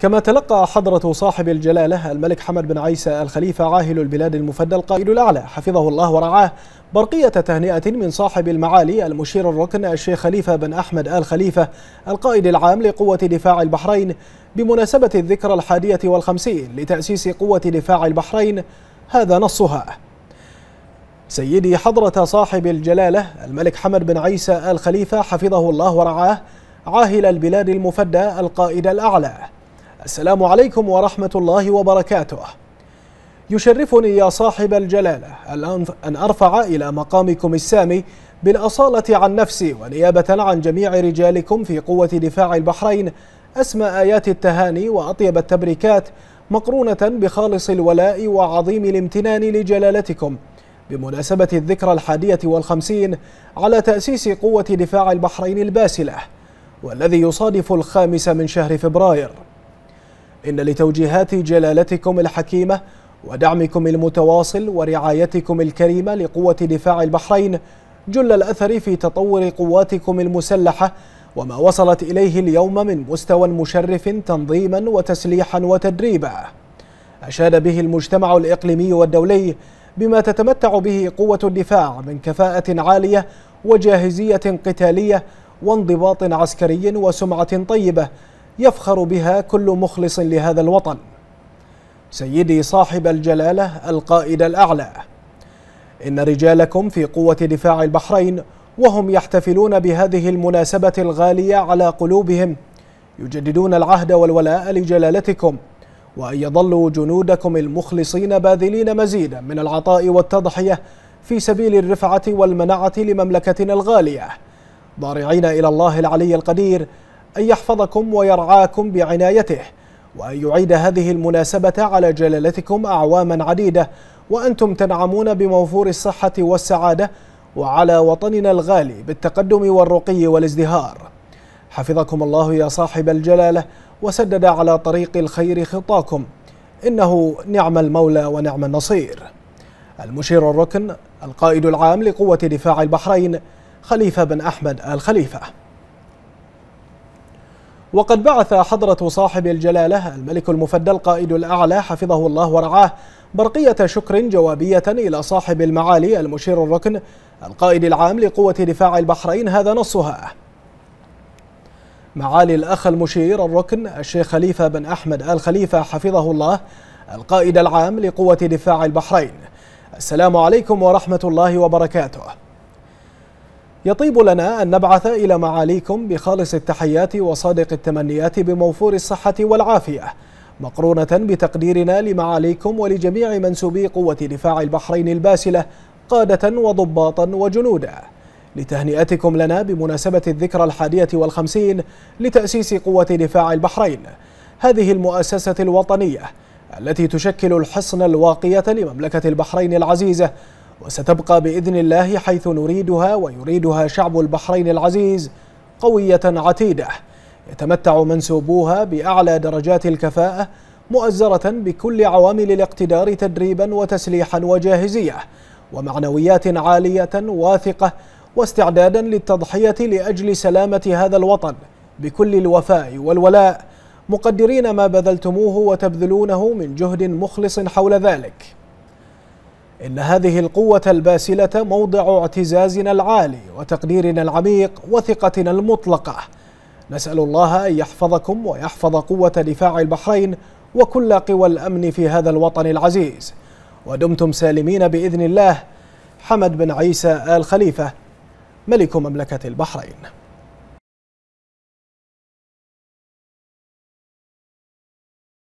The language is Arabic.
كما تلقى حضرة صاحب الجلالة الملك حمد بن عيسى الخليفة عاهل البلاد المفدى القائد الأعلى حفظه الله ورعاه برقية تهنئة من صاحب المعالي المشير الركن الشيخ خليفة بن أحمد آل خليفة القائد العام لقوة دفاع البحرين بمناسبة الذكرى الحادية والخمسين لتأسيس قوة دفاع البحرين هذا نصها سيدي حضرة صاحب الجلالة الملك حمد بن عيسى آل خليفة حفظه الله ورعاه عاهل البلاد المفدى القائد الأعلى السلام عليكم ورحمة الله وبركاته يشرفني يا صاحب الجلالة أن أرفع إلى مقامكم السامي بالأصالة عن نفسي ونيابة عن جميع رجالكم في قوة دفاع البحرين أسمى آيات التهاني وأطيب التبريكات مقرونة بخالص الولاء وعظيم الامتنان لجلالتكم بمناسبة الذكرى الحادية والخمسين على تأسيس قوة دفاع البحرين الباسلة والذي يصادف الخامس من شهر فبراير إن لتوجيهات جلالتكم الحكيمة ودعمكم المتواصل ورعايتكم الكريمة لقوة دفاع البحرين جل الأثر في تطور قواتكم المسلحة وما وصلت إليه اليوم من مستوى مشرف تنظيما وتسليحا وتدريبا أشاد به المجتمع الإقليمي والدولي بما تتمتع به قوة الدفاع من كفاءة عالية وجاهزية قتالية وانضباط عسكري وسمعة طيبة يفخر بها كل مخلص لهذا الوطن سيدي صاحب الجلاله القائد الاعلى ان رجالكم في قوه دفاع البحرين وهم يحتفلون بهذه المناسبه الغاليه على قلوبهم يجددون العهد والولاء لجلالتكم وان يظلوا جنودكم المخلصين باذلين مزيدا من العطاء والتضحيه في سبيل الرفعه والمنعه لمملكتنا الغاليه ضارعين الى الله العلي القدير أن يحفظكم ويرعاكم بعنايته وأن يعيد هذه المناسبة على جلالتكم أعواما عديدة وأنتم تنعمون بموفور الصحة والسعادة وعلى وطننا الغالي بالتقدم والرقي والازدهار حفظكم الله يا صاحب الجلالة وسدد على طريق الخير خطاكم إنه نعم المولى ونعم النصير المشير الركن القائد العام لقوة دفاع البحرين خليفة بن أحمد آل خليفة وقد بعث حضرة صاحب الجلالة الملك المفدى القائد الأعلى حفظه الله ورعاه برقية شكر جوابية إلى صاحب المعالي المشير الركن القائد العام لقوة دفاع البحرين هذا نصها معالي الأخ المشير الركن الشيخ خليفة بن أحمد آل خليفة حفظه الله القائد العام لقوة دفاع البحرين السلام عليكم ورحمة الله وبركاته يطيب لنا أن نبعث إلى معاليكم بخالص التحيات وصادق التمنيات بموفور الصحة والعافية مقرونة بتقديرنا لمعاليكم ولجميع منسوبي قوة دفاع البحرين الباسلة قادة وضباطا وجنودا لتهنئتكم لنا بمناسبة الذكرى الحادية والخمسين لتأسيس قوة دفاع البحرين هذه المؤسسة الوطنية التي تشكل الحصن الواقية لمملكة البحرين العزيزة وستبقى باذن الله حيث نريدها ويريدها شعب البحرين العزيز قويه عتيده يتمتع منسوبوها باعلى درجات الكفاءه مؤزره بكل عوامل الاقتدار تدريبا وتسليحا وجاهزيه ومعنويات عاليه واثقه واستعدادا للتضحيه لاجل سلامه هذا الوطن بكل الوفاء والولاء مقدرين ما بذلتموه وتبذلونه من جهد مخلص حول ذلك إن هذه القوة الباسلة موضع اعتزازنا العالي وتقديرنا العميق وثقتنا المطلقة نسأل الله أن يحفظكم ويحفظ قوة دفاع البحرين وكل قوى الأمن في هذا الوطن العزيز ودمتم سالمين بإذن الله حمد بن عيسى آل خليفة ملك مملكة البحرين